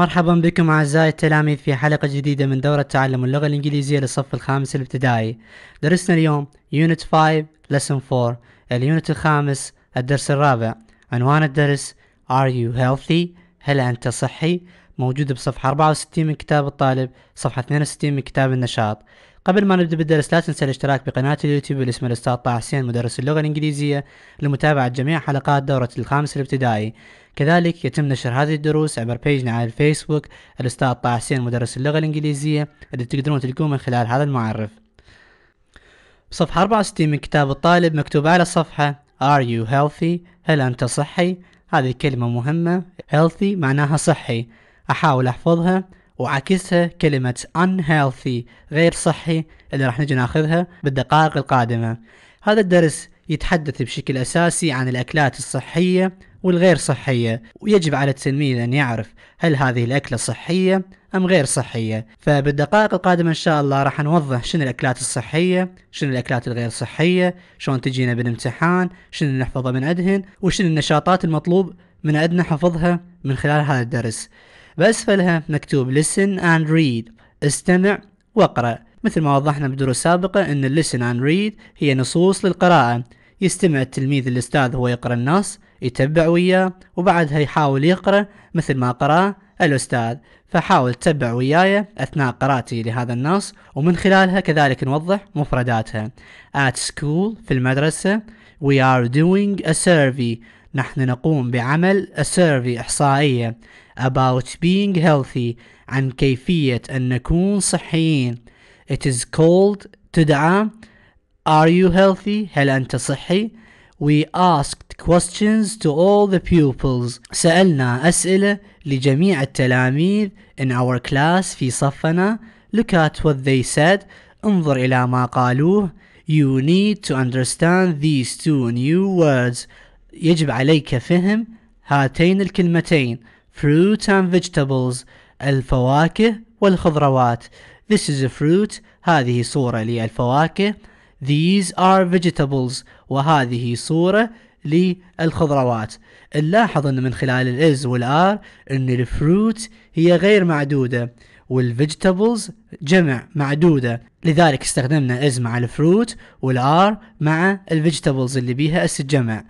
مرحبا بكم أعزائي التلاميذ في حلقة جديدة من دورة تعلم اللغة الإنجليزية للصف الخامس الابتدائي درسنا اليوم Unit 5 lesson 4 اليونت الخامس الدرس الرابع عنوان الدرس Are you healthy؟ هل أنت صحي؟ موجود بصفحة 64 من كتاب الطالب صفحة 62 من كتاب النشاط قبل ما نبدأ بالدرس لا تنسى الاشتراك بقناة اليوتيوب باسم الأستاذ طه حسين مدرس اللغة الإنجليزية لمتابعة جميع حلقات دورة الخامس الابتدائي كذلك يتم نشر هذه الدروس عبر بيجنا على الفيسبوك الأستاذ طه حسين مدرس اللغة الإنجليزية اللي تقدرون تلقوه من خلال هذا المعرف صفحة 64 من كتاب الطالب مكتوب على الصفحة Are you healthy؟ هل أنت صحي؟ هذه كلمة مهمة healthy معناها صحي أحاول أحفظها وعكسها كلمة unhealthy غير صحي اللي راح نجي ناخذها بالدقائق القادمة هذا الدرس يتحدث بشكل أساسي عن الأكلات الصحية والغير صحية ويجب على التلميذ أن يعرف هل هذه الأكلة صحية أم غير صحية فبالدقائق القادمة إن شاء الله راح نوضح شنو الأكلات الصحية شنو الأكلات الغير صحية شلون تجينا بالامتحان شنو نحفظه من عندهن وشنو النشاطات المطلوب من عندنا حفظها من خلال هذا الدرس بأسفلها مكتوب listen and read استمع واقرأ مثل ما وضحنا بدروس سابقة أن listen and read هي نصوص للقراءة يستمع التلميذ الأستاذ هو يقرأ النص يتبع وياه وبعدها يحاول يقرأ مثل ما قرأه الأستاذ فحاول تتبع وياي أثناء قراءتي لهذا النص ومن خلالها كذلك نوضح مفرداتها At school في المدرسة We are doing a survey نحن نقوم بعمل a survey إحصائية about being healthy عن كيفية أن نكون صحيين It is called تدعى Are you healthy? هل أنت صحي? We asked questions to all the pupils. سألنا أسئلة لجميع التلاميذ in our class في صفنا. Look at what they said. انظر إلى ما قالوه. You need to understand these two new words. يجب عليك فهم هاتين الكلمتين. fruits and vegetables الفواكه والخضروات this is a fruit هذه صورة للفواكه these are vegetables وهذه صورة للخضروات نلاحظ أن من خلال الإز والآر أن الفروت هي غير معدودة والفيجيتابلز جمع معدودة لذلك استخدمنا إز مع الفروت والآر مع الفيجيتابلز اللي بيها اس الجمع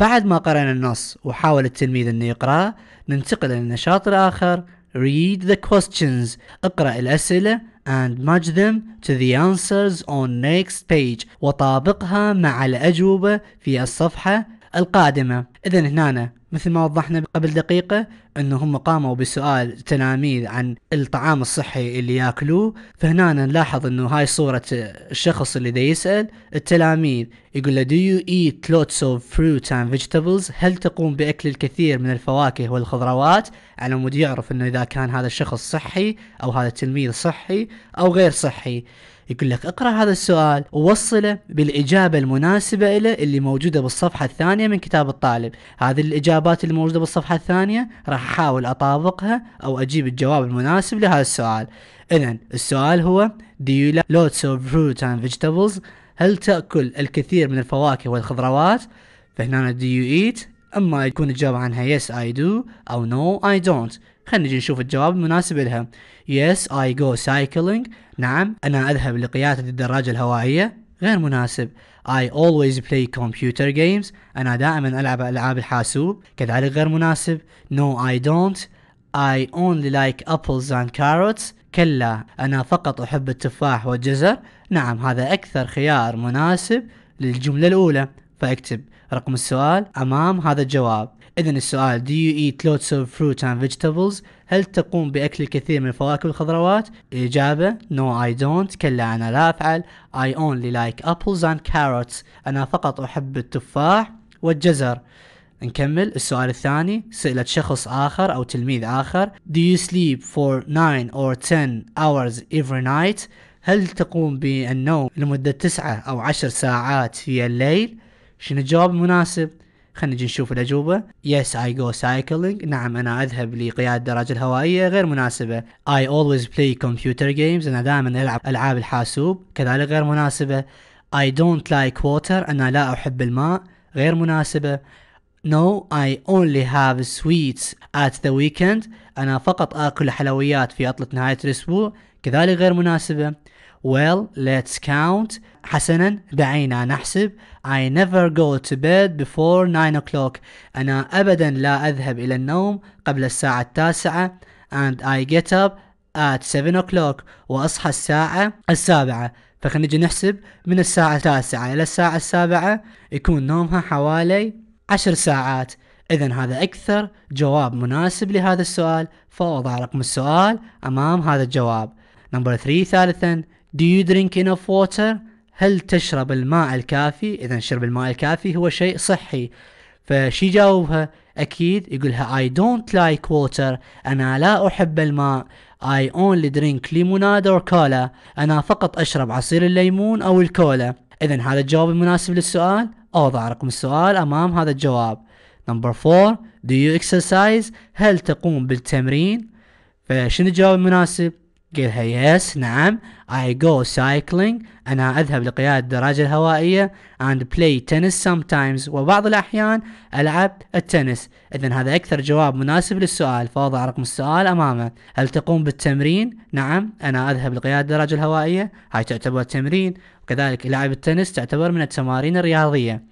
بعد ما قرأنا النص وحاول التلميذ أن يقرأ ننتقل إلى النشاط الآخر Read the questions اقرأ الأسئلة and match them to the answers on next page وطابقها مع الأجوبة في الصفحة القادمة إذا هنا مثل ما وضحنا قبل دقيقة انه هم قاموا بسؤال تلاميذ عن الطعام الصحي اللي ياكلوه فهنا نلاحظ انه هاي صورة الشخص اللي دا يسأل التلاميذ يقول له do you eat lots of fruit and vegetables هل تقوم بأكل الكثير من الفواكه والخضروات على مود يعرف انه اذا كان هذا الشخص صحي او هذا التلميذ صحي او غير صحي يقول لك اقرأ هذا السؤال ووصله بالإجابة المناسبة له اللي موجودة بالصفحة الثانية من كتاب الطالب هذه الإجابات اللي موجودة بالصفحة الثانية راح أحاول أطابقها أو أجيب الجواب المناسب لهذا السؤال إذا السؤال هو Do you like lots of fruit and vegetables؟ هل تأكل الكثير من الفواكه والخضروات؟ فهنا do you eat اما يكون الجواب عنها yes I do او no I don't خلينا نجي نشوف الجواب المناسب لها yes I go cycling نعم انا اذهب لقيادة الدراجة الهوائية غير مناسب I always play computer games أنا دائما ألعب ألعاب الحاسوب كذلك غير مناسب No I don't I only like apples and carrots كلا أنا فقط أحب التفاح والجزر نعم هذا أكثر خيار مناسب للجملة الأولى فاكتب رقم السؤال أمام هذا الجواب إذا السؤال do you eat lots of fruit and vegetables هل تقوم بأكل الكثير من الفواكه والخضروات؟ الإجابة no I don't كلا أنا لا أفعل I only like apples and carrots أنا فقط أحب التفاح والجزر نكمل السؤال الثاني سئلت شخص آخر أو تلميذ آخر Do you sleep for 9 or 10 hours every night؟ هل تقوم بالنوم لمدة 9 أو 10 ساعات في الليل؟ شنو الجواب المناسب خلينا نجي نشوف الأجوبة Yes I go cycling نعم أنا أذهب لقيادة الدراجة الهوائية غير مناسبة I always play computer games أنا دائما ألعب ألعاب الحاسوب كذلك غير مناسبة I don't like water أنا لا أحب الماء غير مناسبة No I only have sweets at the weekend أنا فقط آكل حلويات في عطلة نهاية الأسبوع كذلك غير مناسبة Well, let's count. حسنا دعينا نحسب. I never go to bed before 9 o'clock. أنا أبدا لا أذهب إلى النوم قبل الساعة التاسعة. And I get up at 7 o'clock. وأصحى الساعة السابعة. فخلينا نجي نحسب من الساعة التاسعة إلى الساعة السابعة يكون نومها حوالي عشر ساعات. إذا هذا أكثر جواب مناسب لهذا السؤال فأوضع رقم السؤال أمام هذا الجواب. نمبر 3 ثالثا Do you drink enough water? هل تشرب الماء الكافي؟ إذا شرب الماء الكافي هو شيء صحي. فشي جاوبها؟ أكيد يقولها I don't like water. أنا لا أحب الماء. I only drink lemonade or cola. أنا فقط أشرب عصير الليمون أو الكولا. إذا هذا الجواب المناسب للسؤال؟ أوضع رقم السؤال أمام هذا الجواب. Number four Do you exercise؟ هل تقوم بالتمرين؟ فشنو الجواب المناسب؟ قلها يس نعم I go cycling أنا أذهب لقيادة الدراجة الهوائية and play tennis sometimes وبعض الأحيان ألعب التنس إذا هذا أكثر جواب مناسب للسؤال فوضع رقم السؤال أمامه هل تقوم بالتمرين؟ نعم أنا أذهب لقيادة الدراجة الهوائية هاي تعتبر تمرين وكذلك لعب التنس تعتبر من التمارين الرياضية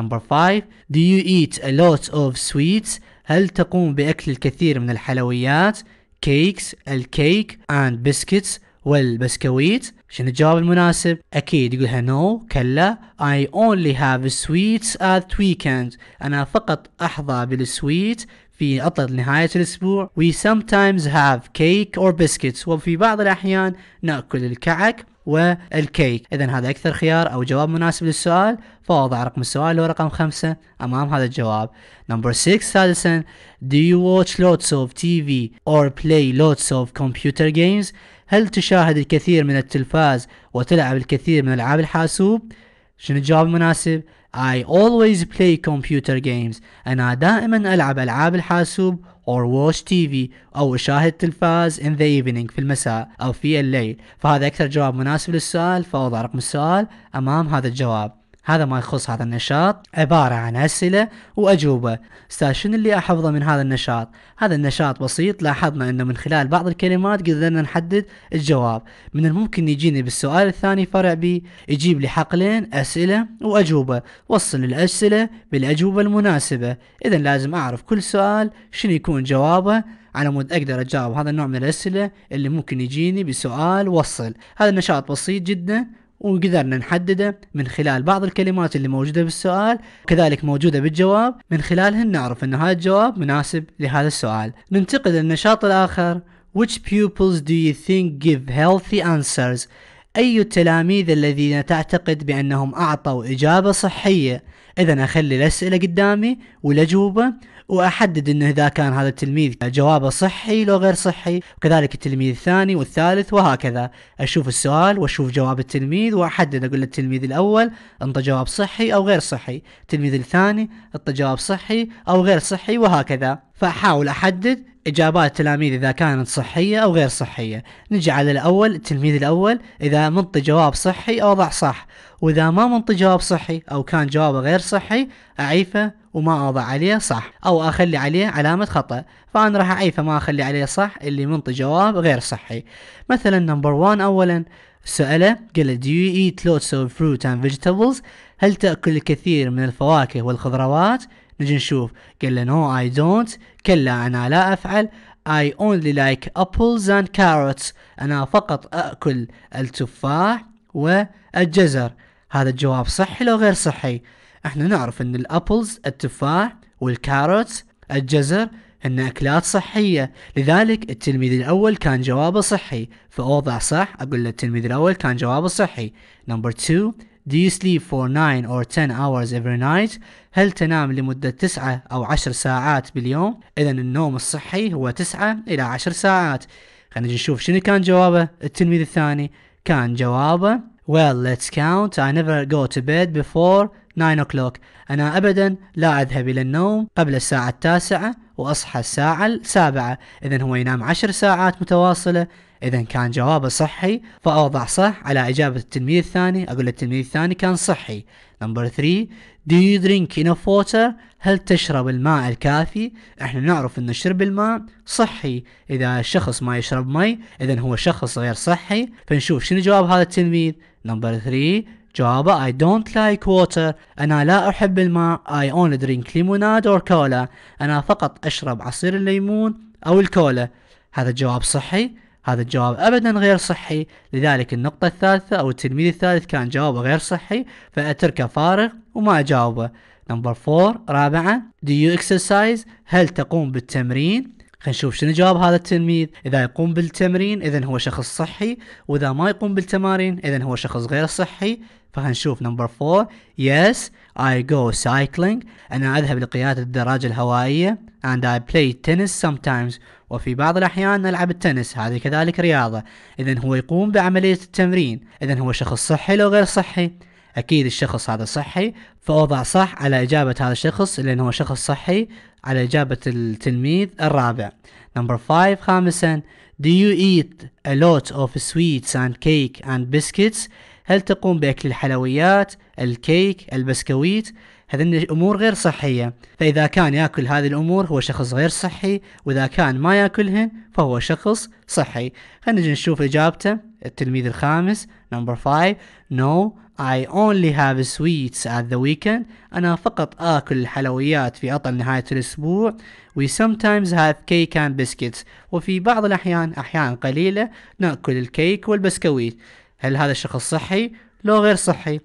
Number five Do you eat a lot of sweets؟ هل تقوم بأكل الكثير من الحلويات؟ كيكس الكيك and biscuits والبسكويت شنو الجواب المناسب؟ أكيد يقولها no كلا I only have sweets at weekend أنا فقط أحظى بالسويت في عطلة نهاية الأسبوع We sometimes have cake or biscuits وفي بعض الأحيان نأكل الكعك والكيك إذا هذا أكثر خيار أو جواب مناسب للسؤال فوضع رقم السؤال هو رقم خمسة أمام هذا الجواب نمبر 6 سادسا Do you watch lots of TV or play lots of computer games هل تشاهد الكثير من التلفاز وتلعب الكثير من ألعاب الحاسوب شنو الجواب المناسب I always play computer games أنا دائما ألعب ألعاب الحاسوب or watch TV أو أشاهد تلفاز in the evening في المساء أو في الليل فهذا أكثر جواب مناسب للسؤال فأوضع رقم السؤال أمام هذا الجواب هذا ما يخص هذا النشاط عبارة عن أسئلة وأجوبة استاذ شنو اللي أحفظه من هذا النشاط هذا النشاط بسيط لاحظنا أنه من خلال بعض الكلمات قدرنا نحدد الجواب من الممكن يجيني بالسؤال الثاني فرع بي يجيب لي حقلين أسئلة وأجوبة وصل الأسئلة بالأجوبة المناسبة إذا لازم أعرف كل سؤال شنو يكون جوابه على مود اقدر اجاوب هذا النوع من الاسئله اللي ممكن يجيني بسؤال وصل هذا النشاط بسيط جدا وقدرنا نحدده من خلال بعض الكلمات اللي موجودة بالسؤال كذلك موجودة بالجواب من خلالهن نعرف أن هذا الجواب مناسب لهذا السؤال ننتقل للنشاط الآخر Which pupils do you think give healthy answers أي التلاميذ الذين تعتقد بأنهم أعطوا إجابة صحية إذا أخلي الأسئلة قدامي والأجوبة واحدد انه اذا كان هذا التلميذ جوابه صحي لو غير صحي وكذلك التلميذ الثاني والثالث وهكذا اشوف السؤال واشوف جواب التلميذ واحدد اقول للتلميذ الاول انطى جواب صحي او غير صحي التلميذ الثاني انطى جواب صحي او غير صحي وهكذا فاحاول احدد اجابات التلاميذ اذا كانت صحيه او غير صحيه نجي على الاول التلميذ الاول اذا منطي جواب صحي اوضع صح واذا ما منطي جواب صحي او كان جوابه غير صحي اعيفه وما اضع عليه صح أو أخلي عليه علامة خطأ فأنا راح أعيفه ما أخلي عليه صح اللي منطي جواب غير صحي مثلا نمبر وان أولا سأله قال له do you eat lots of fruit and vegetables هل تأكل الكثير من الفواكه والخضروات نجي نشوف قال له no I don't كلا أنا لا أفعل I only like apples and carrots أنا فقط أكل التفاح والجزر هذا الجواب صحي لو غير صحي احنا نعرف ان الابلز التفاح والكاروت الجزر هن أكلات صحية لذلك التلميذ الأول كان جوابه صحي فأوضع صح أقول للتلميذ الأول كان جوابه صحي نمبر 2 Do you sleep for 9 or 10 hours every night؟ هل تنام لمدة 9 أو 10 ساعات باليوم؟ إذا النوم الصحي هو 9 إلى 10 ساعات خلينا نشوف شنو كان جوابه التلميذ الثاني كان جوابه Well let's count I never go to bed before 9 o'clock أنا أبدا لا أذهب إلى النوم قبل الساعة التاسعة وأصحى الساعة السابعة إذا هو ينام عشر ساعات متواصلة إذا كان جوابه صحي فأوضع صح على إجابة التلميذ الثاني أقول للتلميذ الثاني كان صحي نمبر 3 Do you drink enough water؟ هل تشرب الماء الكافي؟ احنا نعرف ان شرب الماء صحي، اذا الشخص ما يشرب مي اذا هو شخص غير صحي، فنشوف شنو جواب هذا التلميذ؟ نمبر 3 جوابه I don't like water أنا لا أحب الماء I only drink lemonade or cola أنا فقط أشرب عصير الليمون أو الكولا هذا الجواب صحي هذا الجواب أبدا غير صحي لذلك النقطة الثالثة أو التلميذ الثالث كان جوابه غير صحي فأتركه فارغ وما أجاوبه نمبر 4 رابعا Do you exercise هل تقوم بالتمرين خلينا نشوف شنو جواب هذا التلميذ اذا يقوم بالتمرين اذا هو شخص صحي واذا ما يقوم بالتمارين اذا هو شخص غير صحي فهنشوف نمبر 4 yes I go cycling أنا أذهب لقيادة الدراجة الهوائية and I play tennis sometimes وفي بعض الأحيان نلعب التنس هذه كذلك رياضة إذا هو يقوم بعملية التمرين إذا هو شخص صحي لو غير صحي اكيد الشخص هذا صحي فوضع صح على اجابه هذا الشخص لانه هو شخص صحي على اجابه التلميذ الرابع نمبر 5 خامسا Do you eat a lot of sweets and cake and biscuits؟ هل تقوم بأكل الحلويات، الكيك، البسكويت؟ هذه أمور غير صحية، فإذا كان يأكل هذه الأمور هو شخص غير صحي، وإذا كان ما يأكلهن فهو شخص صحي. خلينا نجي نشوف إجابته، التلميذ الخامس، نمبر 5 No, I only have sweets at the weekend. أنا فقط آكل الحلويات في أطل نهاية الأسبوع. We sometimes have cake and biscuits. وفي بعض الأحيان أحيان قليلة نأكل الكيك والبسكويت. هل هذا الشخص صحي؟ لو غير صحي.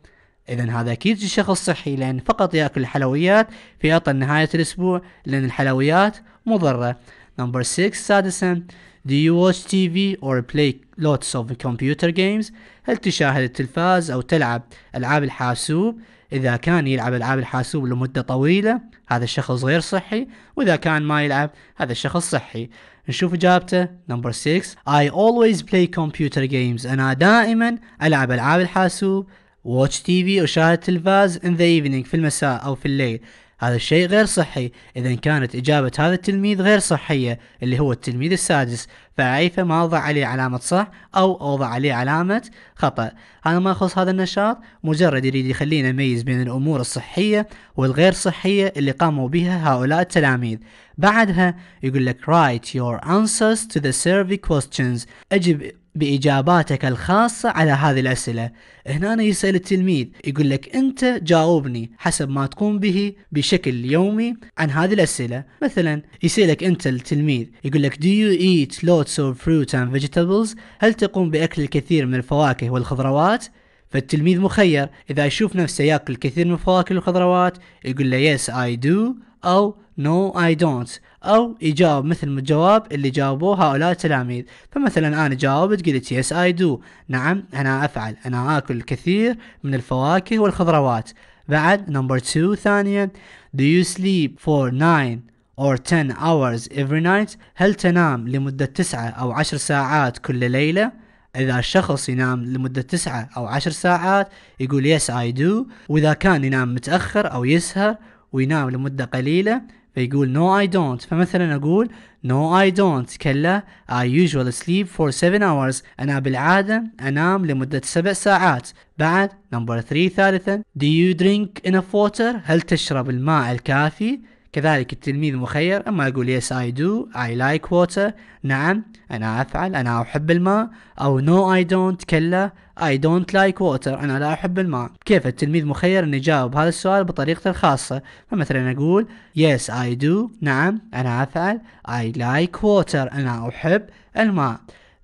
إذا هذا أكيد شخص صحي لأن فقط يأكل الحلويات في أطل نهاية الأسبوع لأن الحلويات مضرة. Number six سادسا Do you watch TV or play lots of computer games? هل تشاهد التلفاز أو تلعب ألعاب الحاسوب؟ إذا كان يلعب ألعاب الحاسوب لمدة طويلة هذا الشخص غير صحي وإذا كان ما يلعب هذا الشخص صحي نشوف إجابته نمبر 6 I always play computer games أنا دائما ألعب ألعاب الحاسوب watch TV أشاهد التلفاز in the evening في المساء أو في الليل هذا الشيء غير صحي إذا كانت إجابة هذا التلميذ غير صحية اللي هو التلميذ السادس فعيفة ما أوضع عليه علامة صح أو أوضع عليه علامة خطأ أنا ما أخص هذا النشاط مجرد يريد يخلينا نميز بين الأمور الصحية والغير صحية اللي قاموا بها هؤلاء التلاميذ بعدها يقول لك write your answers to the survey questions أجب باجاباتك الخاصه على هذه الاسئله هنا يسال التلميذ يقول لك انت جاوبني حسب ما تقوم به بشكل يومي عن هذه الاسئله مثلا يسالك انت التلميذ يقول لك do you eat lots of fruit and vegetables هل تقوم باكل الكثير من الفواكه والخضروات فالتلميذ مخير اذا يشوف نفسه ياكل الكثير من الفواكه والخضروات يقول له yes I do او نو اي دونت او يجاوب مثل الجواب اللي جاوبوه هؤلاء التلاميذ فمثلا انا جاوبت قلت يس اي دو نعم انا افعل انا اكل الكثير من الفواكه والخضروات بعد نمبر 2 ثانيا do you sleep for 9 or 10 hours every night هل تنام لمدة 9 أو 10 ساعات كل ليلة إذا الشخص ينام لمدة 9 أو 10 ساعات يقول yes I do وإذا كان ينام متأخر أو يسهر وينام لمدة قليلة فيقول no I don't فمثلا أقول no I don't كلا I usually sleep for 7 hours أنا بالعادة أنام لمدة 7 ساعات بعد نمبر 3 ثالثا do you drink enough water هل تشرب الماء الكافي كذلك التلميذ مخير اما اقول yes I do I like water نعم انا افعل انا احب الماء او no I don't كلا I don't like water أنا لا أحب الماء كيف التلميذ مخير أن يجاوب هذا السؤال بطريقته الخاصة فمثلا أقول yes I do نعم أنا أفعل I like water أنا أحب الماء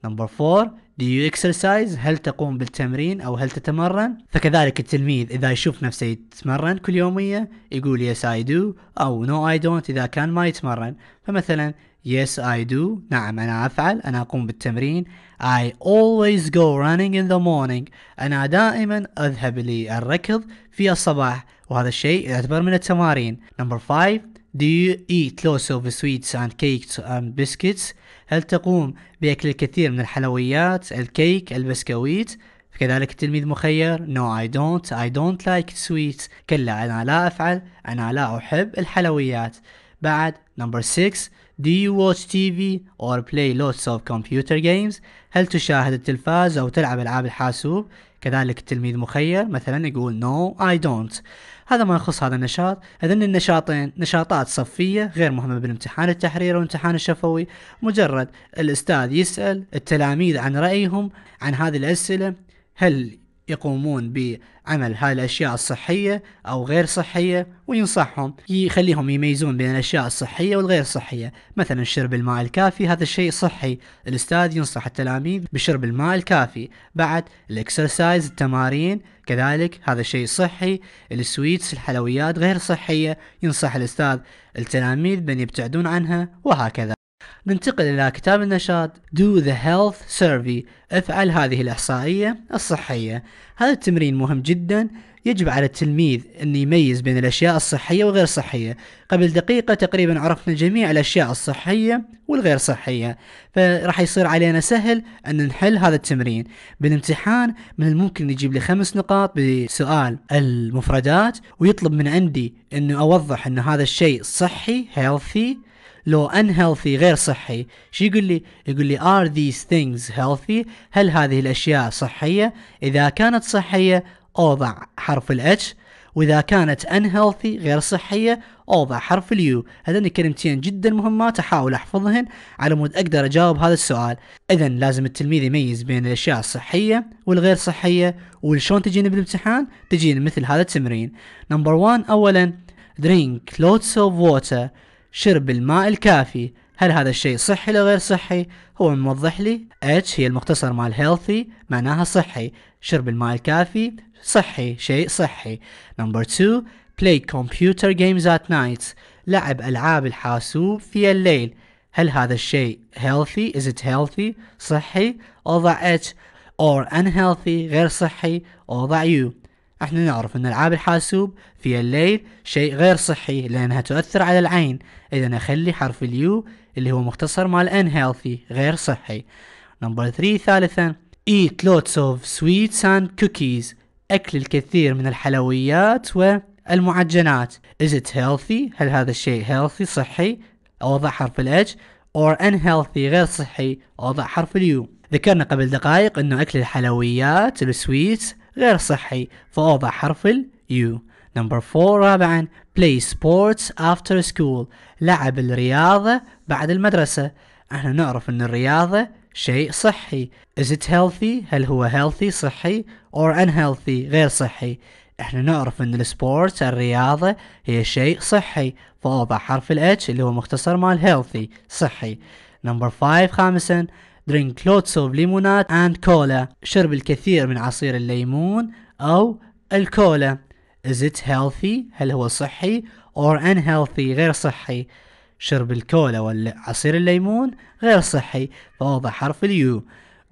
number four Do you exercise? هل تقوم بالتمرين أو هل تتمرن؟ فكذلك التلميذ إذا يشوف نفسه يتمرن كل يومية يقول yes I do أو no I don't إذا كان ما يتمرن فمثلا Yes, I do. نعم أنا أفعل. أنا أقوم بالتمرين. I always go running in the morning. أنا دائما أذهب للركض في الصباح وهذا الشيء يعتبر من التمارين. Number five. Do you eat lots of sweets and cakes and biscuits? هل تقوم بأكل الكثير من الحلويات الكيك البسكويت كذلك التلميذ مخير نو اي دونت اي دونت لايك sweets كلا أنا لا أفعل أنا لا أحب الحلويات بعد نمبر 6 Do you watch TV or play lots of computer games؟ هل تشاهد التلفاز أو تلعب ألعاب الحاسوب؟ كذلك التلميذ مخير مثلا يقول نو اي دونت هذا ما يخص هذا النشاط اذن النشاطين نشاطات صفيه غير مهمه بالامتحان التحريري والامتحان الشفوي مجرد الاستاذ يسال التلاميذ عن رايهم عن هذه الاسئله هل يقومون بعمل هاي الأشياء الصحية أو غير صحية وينصحهم يخليهم يميزون بين الأشياء الصحية والغير صحية مثلا شرب الماء الكافي هذا الشيء صحي الأستاذ ينصح التلاميذ بشرب الماء الكافي بعد الإكسرسايز التمارين كذلك هذا الشيء صحي السويتس الحلويات غير صحية ينصح الأستاذ التلاميذ بأن يبتعدون عنها وهكذا ننتقل إلى كتاب النشاط Do the Health Survey افعل هذه الإحصائية الصحية هذا التمرين مهم جدا يجب على التلميذ أن يميز بين الأشياء الصحية وغير صحية قبل دقيقة تقريبا عرفنا جميع الأشياء الصحية والغير صحية فراح يصير علينا سهل أن نحل هذا التمرين بالامتحان من الممكن يجيب لي خمس نقاط بسؤال المفردات ويطلب من عندي أنه أوضح أن هذا الشيء صحي healthy لو unhealthy غير صحي شو يقول لي يقول لي are these things healthy هل هذه الأشياء صحية إذا كانت صحية أوضع حرف الاتش واذا كانت unhealthy غير صحيه اوضع حرف اليو هذين كلمتين جدا مهمات احاول احفظهن على مود اقدر اجاوب هذا السؤال اذا لازم التلميذ يميز بين الاشياء الصحيه والغير صحيه وشلون تجيني بالامتحان تجيني مثل هذا التمرين نمبر 1 اولا drink lots of water شرب الماء الكافي هل هذا الشيء صحي لو غير صحي هو موضح لي اتش هي المختصر مال healthy معناها صحي شرب الماء الكافي صحي شيء صحي نمبر 2 play computer games at night لعب ألعاب الحاسوب في الليل هل هذا الشيء healthy is it healthy صحي أوضع اتش or unhealthy غير صحي أوضع يو احنا نعرف ان العاب الحاسوب في الليل شيء غير صحي لانها تؤثر على العين اذا اخلي حرف اليو اللي هو مختصر مال unhealthy غير صحي نمبر 3 ثالثا eat lots of sweets and cookies اكل الكثير من الحلويات والمعجنات is it healthy هل هذا الشيء healthy صحي اوضع حرف الاتش or unhealthy غير صحي اوضع حرف اليو ذكرنا قبل دقائق انه اكل الحلويات السويتس غير صحي فأوضع حرف ال U نمبر 4 رابعا play sports after school لعب الرياضة بعد المدرسة احنا نعرف ان الرياضة شيء صحي is it healthy هل هو healthy صحي or unhealthy غير صحي احنا نعرف ان السبورت الرياضة هي شيء صحي فأوضع حرف ال H اللي هو مختصر مال healthy صحي نمبر 5 خامسا drink lots of lemonade and cola شرب الكثير من عصير الليمون أو الكولا is it healthy هل هو صحي or unhealthy غير صحي شرب الكولا والعصير الليمون غير صحي فوضع حرف اليو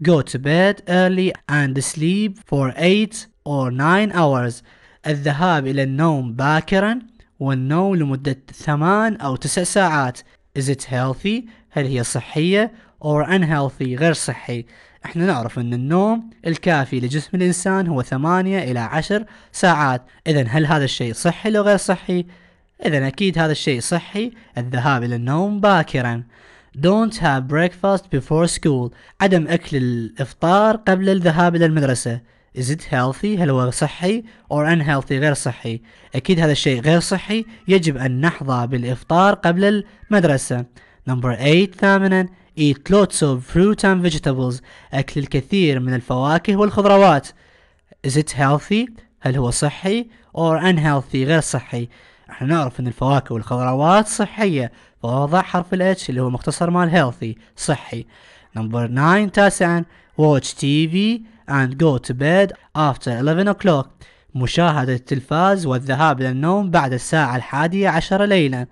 go to bed early and sleep for 8 or 9 hours الذهاب إلى النوم باكرا والنوم لمدة ثمان أو تسع ساعات is it healthy هل هي صحية or unhealthy غير صحي احنا نعرف ان النوم الكافي لجسم الانسان هو ثمانية الى عشر ساعات اذا هل هذا الشيء صحي لو غير صحي اذا اكيد هذا الشيء صحي الذهاب الى النوم باكرا don't have breakfast before school عدم اكل الافطار قبل الذهاب الى المدرسة is it healthy هل هو صحي or unhealthy غير صحي اكيد هذا الشيء غير صحي يجب ان نحظى بالافطار قبل المدرسة number 8 ثامنا eat lots of fruit and vegetables أكل الكثير من الفواكه والخضروات is it healthy هل هو صحي or unhealthy غير صحي احنا نعرف ان الفواكه والخضروات صحية فوضع حرف الاتش اللي هو مختصر مال healthy صحي number 9 تاسعا watch TV and go to bed after 11 o'clock مشاهدة التلفاز والذهاب إلى النوم بعد الساعة الحادية عشر ليلا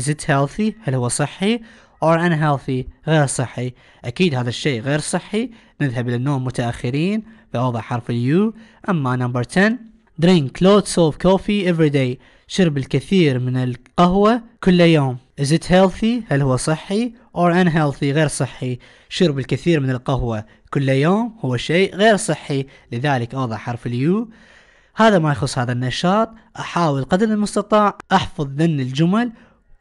Is it healthy؟ هل هو صحي؟ or unhealthy غير صحي أكيد هذا الشيء غير صحي نذهب إلى النوم متأخرين بوضع حرف اليو أما نمبر 10 drink lots of coffee every day شرب الكثير من القهوة كل يوم is it healthy هل هو صحي or unhealthy غير صحي شرب الكثير من القهوة كل يوم هو شيء غير صحي لذلك أوضح حرف اليو هذا ما يخص هذا النشاط أحاول قدر المستطاع أحفظ ذن الجمل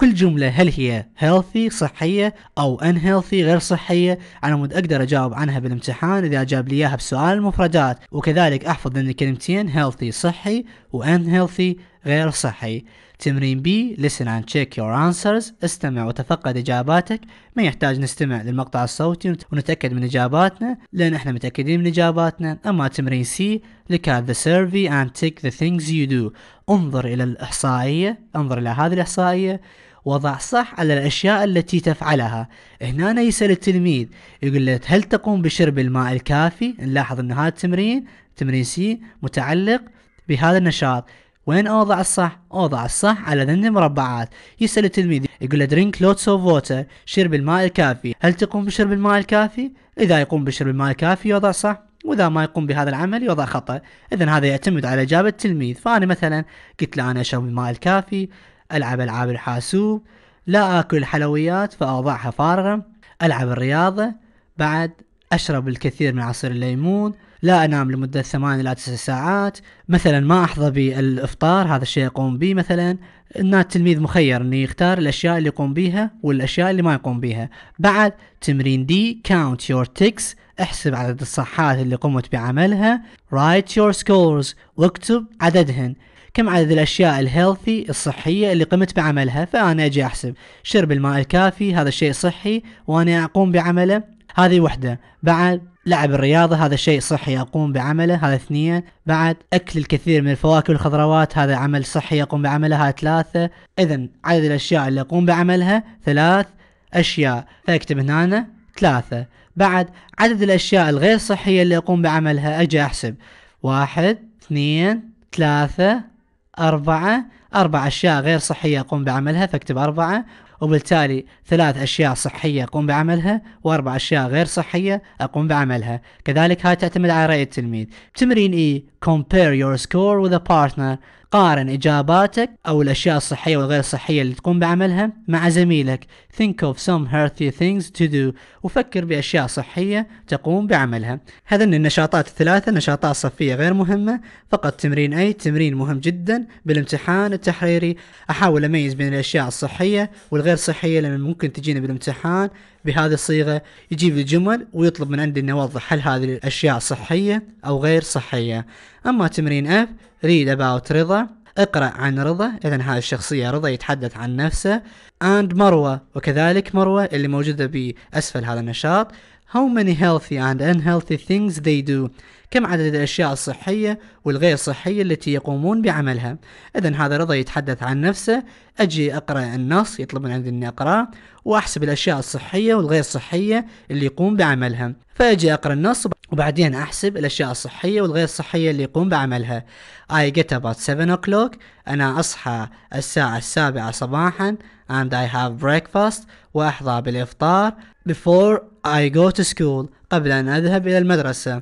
كل جملة هل هي healthy صحية أو unhealthy غير صحية أنا مود أقدر أجاوب عنها بالامتحان إذا جاب لي إياها بسؤال المفردات وكذلك أحفظ أن الكلمتين healthy صحي و unhealthy غير صحي تمرين بي listen and check your answers استمع وتفقد إجاباتك ما يحتاج نستمع للمقطع الصوتي ونتأكد من إجاباتنا لأن احنا متأكدين من إجاباتنا أما تمرين سي look at the survey and take the things you do انظر إلى الإحصائية انظر إلى هذه الإحصائية وضع صح على الأشياء التي تفعلها هنا يسأل التلميذ يقول له هل تقوم بشرب الماء الكافي نلاحظ أن هذا التمرين تمرين سي متعلق بهذا النشاط وين اوضع الصح؟ اوضع الصح على ذن المربعات، يسأل التلميذ يقول له drink lots of water شرب الماء الكافي، هل تقوم بشرب الماء الكافي؟ إذا يقوم بشرب الماء الكافي يوضع صح، وإذا ما يقوم بهذا العمل يوضع خطأ، إذا هذا يعتمد على إجابة التلميذ، فأنا مثلا قلت له أنا أشرب الماء الكافي، ألعب ألعاب الحاسوب لا آكل الحلويات فأضعها فارغة ألعب الرياضة بعد أشرب الكثير من عصير الليمون لا أنام لمدة ثمان إلى تسع ساعات مثلا ما أحظى بالإفطار هذا الشيء أقوم به مثلا أن التلميذ مخير أنه يختار الأشياء اللي يقوم بها والأشياء اللي ما يقوم بها بعد تمرين دي count your ticks احسب عدد الصحات اللي قمت بعملها write your scores واكتب عددهن كم عدد الأشياء الهيلثي الصحية اللي قمت بعملها فأنا أجي أحسب شرب الماء الكافي هذا الشيء صحي وأنا أقوم بعمله هذه وحدة بعد لعب الرياضة هذا شيء صحي أقوم بعمله هذا اثنين بعد أكل الكثير من الفواكه والخضروات هذا عمل صحي أقوم بعمله هذا ثلاثة إذا عدد الأشياء اللي أقوم بعملها ثلاث أشياء فأكتب هنا ثلاثة بعد عدد الأشياء الغير صحية اللي أقوم بعملها أجي أحسب واحد اثنين ثلاثة أربعة أربع أشياء غير صحية قم بعملها فاكتب أربعة وبالتالي ثلاث أشياء صحية قم بعملها وأربع أشياء غير صحية أقوم بعملها كذلك هاي تعتمد على رأي التلميذ تمرين إي e، Compare your score with a partner قارن إجاباتك أو الأشياء الصحية والغير صحية اللي تقوم بعملها مع زميلك Think of some healthy things to do وفكر بأشياء صحية تقوم بعملها هذن النشاطات الثلاثة نشاطات صفية غير مهمة فقط تمرين أي تمرين مهم جدا بالامتحان التحريري أحاول أميز بين الأشياء الصحية والغير صحية لأن ممكن تجينا بالامتحان بهذه الصيغة يجيب الجمل ويطلب من عندي اني أوضح هل هذه الأشياء صحية أو غير صحية أما تمرين اف read about رضا اقرأ عن رضا إذا هذه الشخصية رضا يتحدث عن نفسه and مروة وكذلك مروة اللي موجودة بأسفل هذا النشاط how many healthy and unhealthy things they do كم عدد الأشياء الصحية والغير صحية التي يقومون بعملها إذا هذا رضا يتحدث عن نفسه أجي أقرأ النص يطلب من عندي أني أقرأه وأحسب الأشياء الصحية والغير صحية اللي يقوم بعملها فأجي أقرأ النص وبعدين أحسب الأشياء الصحية والغير صحية اللي يقوم بعملها I get about 7 o'clock أنا أصحى الساعة السابعة صباحا and I have breakfast وأحظى بالإفطار before I go to school قبل أن أذهب إلى المدرسة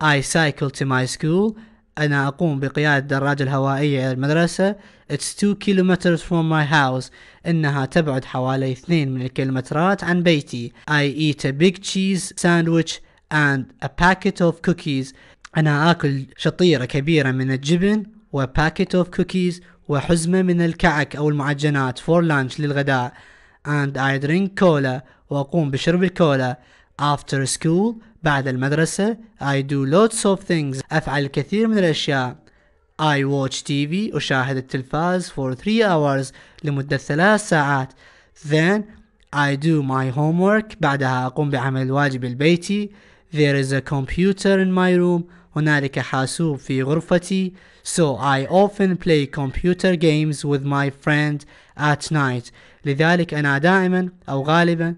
I cycle to my school أنا أقوم بقيادة الدراجة الهوائية إلى المدرسة It's two kilometers from my house إنها تبعد حوالي اثنين من الكيلومترات عن بيتي I eat a big cheese sandwich and a packet of cookies أنا آكل شطيرة كبيرة من الجبن و packet of cookies وحزمة من الكعك أو المعجنات for lunch للغداء and I drink cola وأقوم بشرب الكولا after school بعد المدرسة I do lots of things أفعل الكثير من الأشياء I watch TV أشاهد التلفاز for 3 hours لمدة ثلاث ساعات Then I do my homework بعدها أقوم بعمل الواجب البيتي There is a computer in my room هنالك حاسوب في غرفتي So I often play computer games with my friend at night لذلك أنا دائما أو غالبا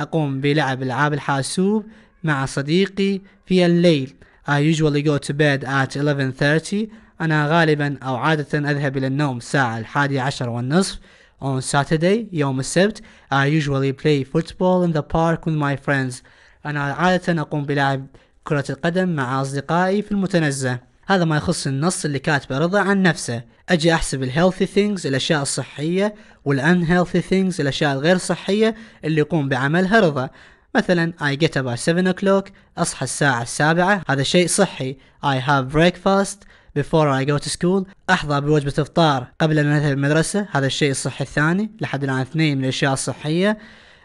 أقوم بلعب ألعاب الحاسوب مع صديقي في الليل I usually go to bed at 11:30 أنا غالبا أو عادة أذهب إلى النوم الساعة الحادية عشر والنصف On Saturday يوم السبت I usually play football in the park with my friends أنا عادة أقوم بلعب كرة القدم مع أصدقائي في المتنزه هذا ما يخص النص اللي كاتبه رضا عن نفسه اجي احسب الهيلثي ثينجز الاشياء الصحيه والان هيلثي ثينجز الاشياء الغير صحيه اللي يقوم بعملها رضا مثلا I get up at 7 o'clock أصحى الساعة السابعة هذا شيء صحي I have breakfast before I go to school أحظى بوجبة إفطار قبل أن أذهب المدرسة هذا الشيء الصحي الثاني لحد الآن اثنين من الأشياء الصحية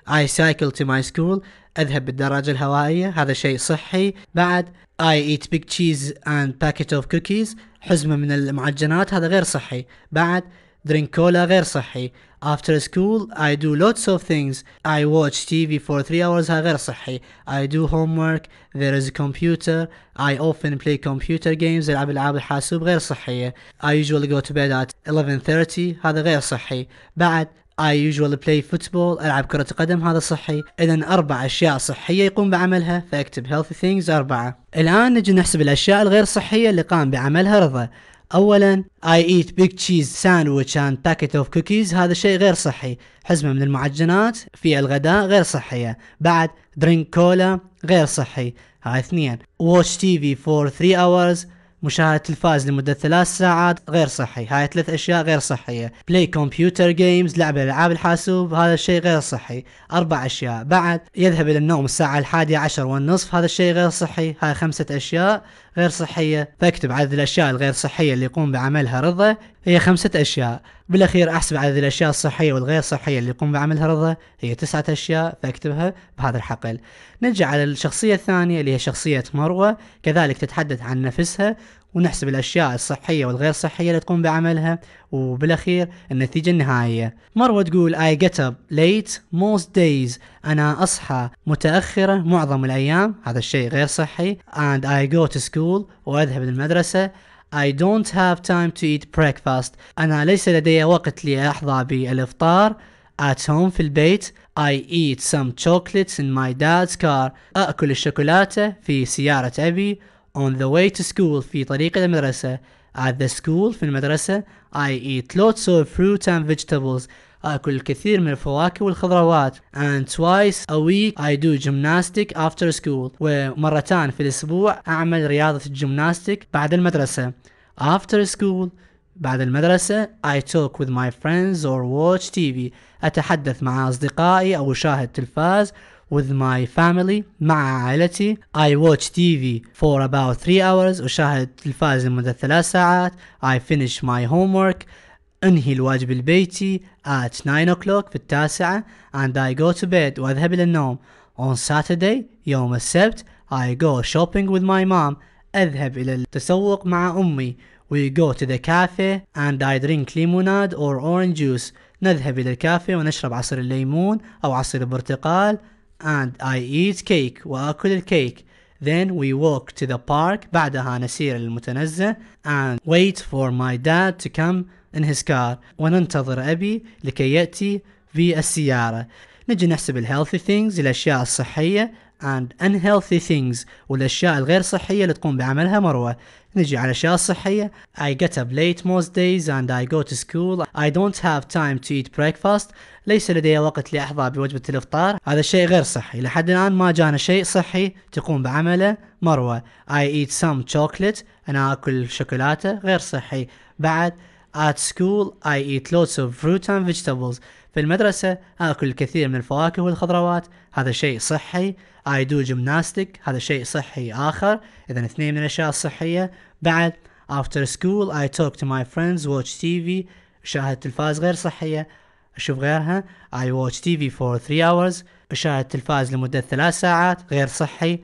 I cycle to my school اذهب بالدراجه الهوائيه هذا شيء صحي بعد اي ايت بيج تشيز اند باكيت اوف كوكيز حزمه من المعجنات هذا غير صحي بعد درينك كولا غير صحي after school I do lots of things I watch TV for 3 hours هذا غير صحي I do homework there is a computer I often play computer games ألعب ألعاب الحاسوب غير صحية I usually go to bed at 11.30 هذا غير صحي بعد I usually play football ألعب كرة قدم هذا صحي إذا أربع أشياء صحية يقوم بعملها فأكتب healthy things أربعة الآن نجي نحسب الأشياء الغير صحية اللي قام بعملها رضا أولا I eat big cheese sandwich and packet of cookies هذا شيء غير صحي حزمة من المعجنات في الغداء غير صحية بعد drink cola غير صحي هاي اثنين watch TV for 3 hours مشاهدة الفاز لمدة ثلاث ساعات غير صحي هاي ثلاث أشياء غير صحية بلاي كمبيوتر جيمز لعب ألعاب الحاسوب هذا الشيء غير صحي أربع أشياء بعد يذهب إلى النوم الساعة الحادية عشر والنصف هذا الشيء غير صحي هاي خمسة أشياء غير صحية فاكتب عدد الأشياء الغير صحية اللي يقوم بعملها رضا هي خمسة أشياء بالاخير احسب عدد الاشياء الصحيه والغير صحيه اللي يقوم بعملها رضا هي تسعه اشياء فاكتبها بهذا الحقل نرجع على الشخصيه الثانيه اللي هي شخصيه مروه كذلك تتحدث عن نفسها ونحسب الاشياء الصحيه والغير صحيه اللي تقوم بعملها وبالاخير النتيجه النهائيه مروه تقول I get up late most days انا اصحى متاخره معظم الايام هذا الشيء غير صحي and I go to school واذهب للمدرسه I don't have time to eat breakfast أنا ليس لدي وقت لأحظى بالإفطار at home في البيت I eat some chocolates in my dad's car أكل الشوكولاتة في سيارة أبي on the way to school في طريق المدرسة at the school في المدرسة I eat lots of fruit and vegetables آكل الكثير من الفواكه والخضروات and twice a week I do gymnastic after school ومرتان في الأسبوع أعمل رياضة الجمناستيك بعد المدرسة after school بعد المدرسة I talk with my friends or watch TV أتحدث مع أصدقائي أو أشاهد تلفاز with my family مع عائلتي I watch TV for about 3 hours أشاهد تلفاز لمدة 3 ساعات I finish my homework أنهي الواجب البيتي at 9 o'clock في التاسعة and I go to bed وأذهب إلى النوم on Saturday يوم السبت I go shopping with my mom أذهب إلى التسوق مع أمي We go to the cafe and I drink lemonade or orange juice نذهب إلى to ونشرب عصير الليمون أو عصير البرتقال and I eat cake وأكل الكيك Then we walk to the park بعدها نسير للمتنزه and wait for my dad to come انهسكار وننتظر أبي لكي يأتي بالسيارة نجي نحسب الهيلثي ثينجز الأشياء الصحية and unhealthy things والأشياء الغير صحية اللي تقوم بعملها مروة نجي على الأشياء الصحية I get up late most days and I go to school I don't have time to eat breakfast ليس لدي وقت لأحظى بوجبة الإفطار هذا شيء غير صحي لحد الآن ما جانا شيء صحي تقوم بعمله مروة I eat some chocolate أنا أكل شوكولاتة غير صحي بعد At school I eat lots of fruit and vegetables. في المدرسة آكل الكثير من الفواكه والخضروات هذا شيء صحي. I do gymnastic هذا شيء صحي آخر. إذا اثنين من الأشياء الصحية. بعد after school I talk to my friends, watch TV. شاهد تلفاز غير صحية. أشوف غيرها. I watch TV for three hours. أشاهد تلفاز لمدة ثلاث ساعات غير صحي.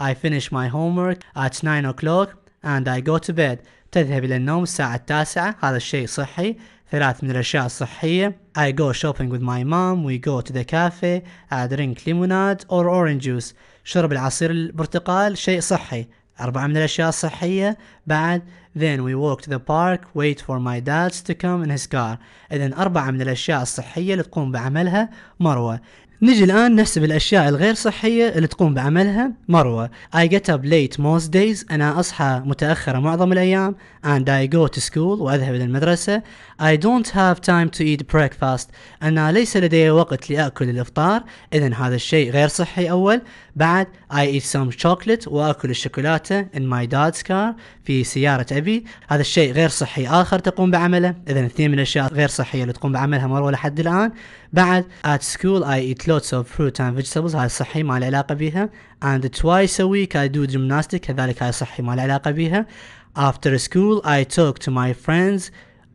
I finish my homework at nine o'clock and I go to bed. تذهب إلى النوم الساعة التاسعة هذا الشيء صحي ثلاث من الأشياء الصحية I go shopping with my mom we go to the cafe I drink lemonade or orange juice شرب العصير البرتقال شيء صحي أربعة من الأشياء الصحية بعد then we walk to the park wait for my dad to come in his car إذن أربعة من الأشياء الصحية اللي تقوم بعملها مروة نجي الآن نحسب الأشياء الغير صحية اللي تقوم بعملها مروة I get up late most days أنا أصحى متأخرة معظم الأيام and I go to school وأذهب إلى المدرسة I don't have time to eat breakfast أنا ليس لدي وقت لأكل الإفطار إذا هذا الشيء غير صحي أول بعد I eat some chocolate وأكل الشوكولاتة in my dad's car في سيارة أبي هذا الشيء غير صحي آخر تقوم بعمله إذا اثنين من الأشياء غير صحية اللي تقوم بعملها مروة لحد الآن بعد at school I eat lots of fruit and vegetables هاي صحي ما له علاقة بيها and twice a week I do gymnastics كذلك هاي صحي ما له علاقة بيها after school I talk to my friends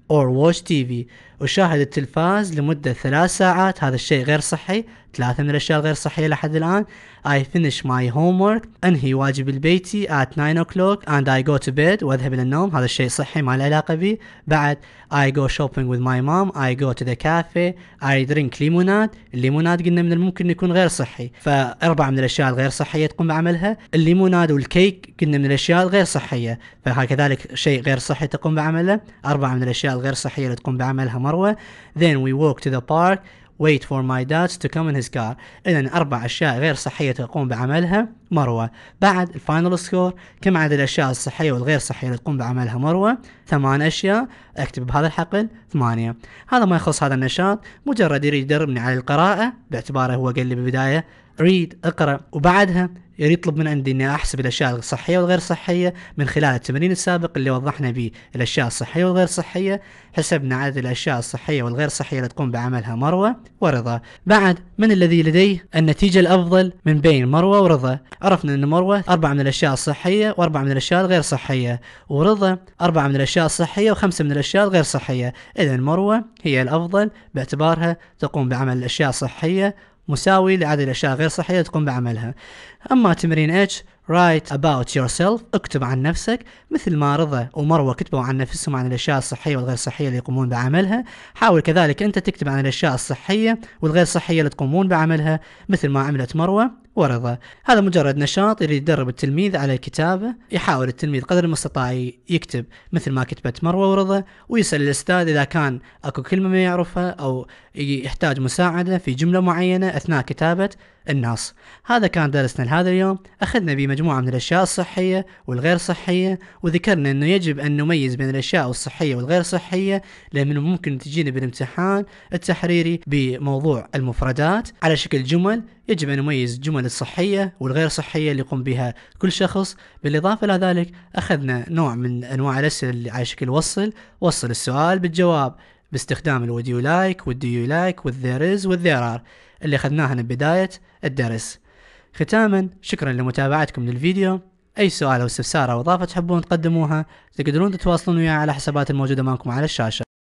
or watch TV وشاهد التلفاز لمدة ثلاث ساعات هذا الشيء غير صحي ثلاثة من الأشياء غير صحية لحد الآن I finish my homework أنهي واجب البيتي at 9 o'clock and I go to bed وأذهب إلى النوم هذا الشيء صحي ما له علاقة بي بعد I go shopping with my mom I go to the cafe I drink lemonade الليمونات قلنا من الممكن يكون غير صحي فأربعة من الأشياء الغير صحية تقوم بعملها الليمونات والكيك قلنا من الأشياء الغير صحية فهكذلك شيء غير صحي تقوم بعمله أربعة من الأشياء الغير صحية اللي تقوم بعملها ما مروه then we walk to the park wait for my dad to come in his car إذا أربع أشياء غير صحية تقوم بعملها مروة بعد الفاينل سكور كم عدد الأشياء الصحية والغير صحية اللي تقوم بعملها مروة ثمان أشياء أكتب بهذا الحقل ثمانية هذا ما يخص هذا النشاط مجرد يريد يدربني على القراءة باعتباره هو قال لي بالبداية read اقرأ وبعدها يعني يطلب من عندي اني احسب الاشياء الصحيه والغير صحيه من خلال التمرين السابق اللي وضحنا به الاشياء الصحيه والغير صحيه حسبنا عدد الاشياء الصحيه والغير صحيه اللي تقوم بعملها مروه ورضا بعد من الذي لديه النتيجه الافضل من بين مروه ورضا عرفنا ان مروه اربعه من الاشياء الصحيه واربعه من الاشياء الغير صحيه ورضا اربعه من الاشياء الصحيه وخمسه من الاشياء الغير صحيه اذا مروه هي الافضل باعتبارها تقوم بعمل الاشياء الصحيه مساوي لهذه الأشياء غير صحية تقوم بعملها أما تمرين اتش write about yourself اكتب عن نفسك مثل ما رضا ومروة كتبوا عن نفسهم عن الأشياء الصحية والغير صحية اللي يقومون بعملها حاول كذلك أنت تكتب عن الأشياء الصحية والغير صحية اللي تقومون بعملها مثل ما عملت مروة ورضا هذا مجرد نشاط يريد يدرب التلميذ على الكتابة يحاول التلميذ قدر المستطاع يكتب مثل ما كتبت مروة ورضا ويسأل الأستاذ إذا كان أكو كلمة ما يعرفها أو يحتاج مساعدة في جملة معينة أثناء كتابة الناس هذا كان درسنا لهذا اليوم أخذنا بمجموعة من الأشياء الصحية والغير صحية وذكرنا أنه يجب أن نميز بين الأشياء الصحية والغير صحية لأنه ممكن تجينا بالامتحان التحريري بموضوع المفردات على شكل جمل يجب أن نميز الجمل الصحية والغير صحية اللي يقوم بها كل شخص بالإضافة إلى ذلك أخذنا نوع من أنواع الأسئلة اللي على شكل وصل وصل السؤال بالجواب باستخدام الوديو لايك والديو لايك والذير از والذير ار اللي اخذناها من بداية الدرس ختاما شكرا لمتابعتكم للفيديو أي سؤال أو استفسار أو إضافة تحبون تقدموها تقدرون تتواصلون وياي على حسابات الموجودة أمامكم على الشاشة